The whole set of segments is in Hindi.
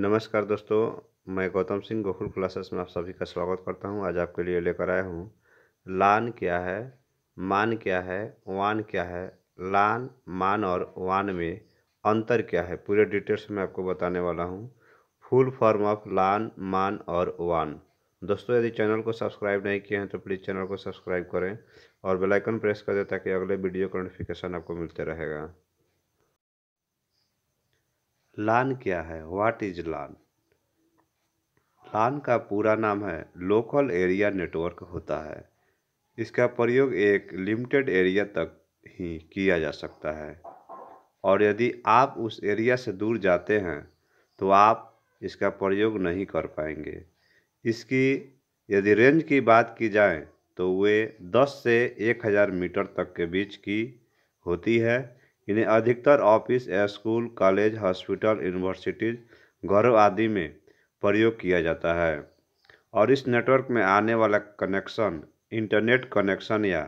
नमस्कार दोस्तों मैं गौतम सिंह गोकुल क्लासेस में आप सभी का स्वागत करता हूं आज आपके लिए लेकर आया हूं लान क्या है मान क्या है वान क्या है लान मान और वान में अंतर क्या है पूरे डिटेल्स में आपको बताने वाला हूं फुल फॉर्म ऑफ लान मान और वान दोस्तों यदि चैनल को सब्सक्राइब नहीं किए हैं तो प्लीज़ चैनल को सब्सक्राइब करें और बेलाइकन प्रेस कर दें ताकि अगले वीडियो का नोटिफिकेशन आपको मिलते रहेगा लान क्या है व्हाट इज लान लान का पूरा नाम है लोकल एरिया नेटवर्क होता है इसका प्रयोग एक लिमिटेड एरिया तक ही किया जा सकता है और यदि आप उस एरिया से दूर जाते हैं तो आप इसका प्रयोग नहीं कर पाएंगे इसकी यदि रेंज की बात की जाए तो वे 10 से 1000 मीटर तक के बीच की होती है इन्हें अधिकतर office school college hospital universities घरों आदि में प्रयोग किया जाता है और इस नेटवर्क में आने वाला कनेक्शन इंटरनेट कनेक्शन या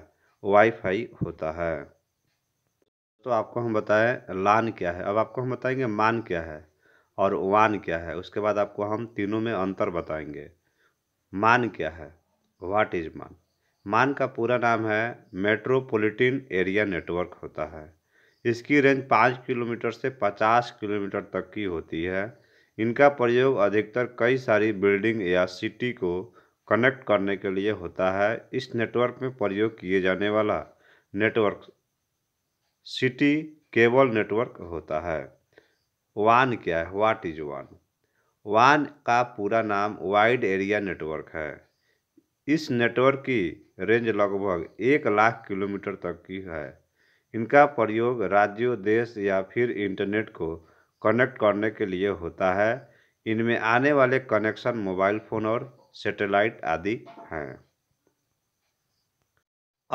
वाईफाई होता है तो आपको हम बताएं लान क्या है अब आपको हम बताएंगे मान क्या है और वान क्या है उसके बाद आपको हम तीनों में अंतर बताएंगे मान क्या है व्हाट इज मान मान का पूरा नाम है मेट्रोपॉलिटन एरिया नेटवर्क होता है इसकी रेंज पाँच किलोमीटर से पचास किलोमीटर तक की होती है इनका प्रयोग अधिकतर कई सारी बिल्डिंग या सिटी को कनेक्ट करने के लिए होता है इस नेटवर्क में प्रयोग किए जाने वाला नेटवर्क सिटी केबल नेटवर्क होता है वान क्या है वाट इज वान वान का पूरा नाम वाइड एरिया नेटवर्क है इस नेटवर्क की रेंज लगभग एक लाख किलोमीटर तक की है इनका प्रयोग राज्यों देश या फिर इंटरनेट को कनेक्ट करने के लिए होता है इनमें आने वाले कनेक्शन मोबाइल फ़ोन और सैटेलाइट आदि हैं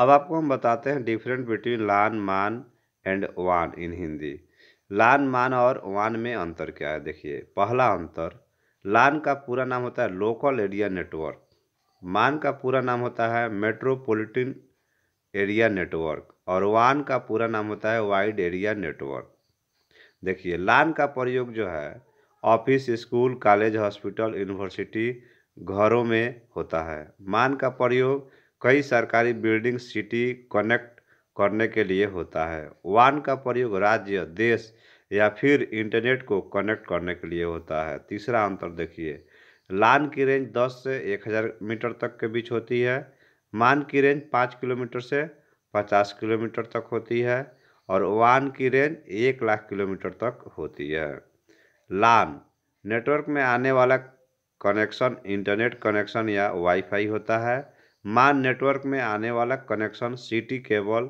अब आपको हम बताते हैं डिफरेंट बिटवीन लान मान एंड वान इन हिंदी लान मान और वान में अंतर क्या है देखिए पहला अंतर लान का पूरा नाम होता है लोकल एरिया नेटवर्क मान का पूरा नाम होता है मेट्रोपॉलिटन एरिया नेटवर्क और वान का पूरा नाम होता है वाइड एरिया नेटवर्क देखिए लान का प्रयोग जो है office school college hospital university घरों में होता है मान का प्रयोग कई सरकारी बिल्डिंग सिटी कनेक्ट करने के लिए होता है वान का प्रयोग राज्य देश या फिर इंटरनेट को कनेक्ट करने के लिए होता है तीसरा अंतर देखिए लान की रेंज 10 से 1000 मीटर तक के बीच होती है मान की रेंज पाँच किलोमीटर से पचास किलोमीटर तक होती है और वान की रेंज एक लाख किलोमीटर तक होती है लान नेटवर्क में आने वाला कनेक्शन इंटरनेट कनेक्शन या वाईफाई होता है मान नेटवर्क में आने वाला कनेक्शन सिटी केबल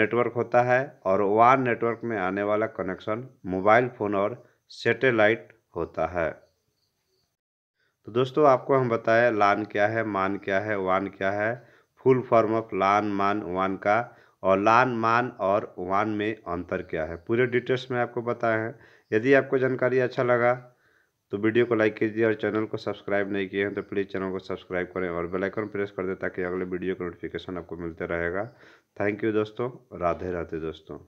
नेटवर्क होता है और वान नेटवर्क में आने वाला कनेक्शन मोबाइल फ़ोन और सेटेलाइट होता है तो दोस्तों आपको हम बताएं लान क्या है मान क्या है वान क्या है फुल फॉर्म ऑफ लान मान वान का और लान मान और वान में अंतर क्या है पूरे डिटेल्स में आपको बताए हैं यदि आपको जानकारी अच्छा लगा तो वीडियो को लाइक कीजिए और चैनल को सब्सक्राइब नहीं किए हैं तो प्लीज़ चैनल को सब्सक्राइब करें और बेल आइकन प्रेस कर दें ताकि अगले वीडियो का नोटिफिकेशन आपको मिलते रहेगा थैंक यू दोस्तों राधे राधे दोस्तों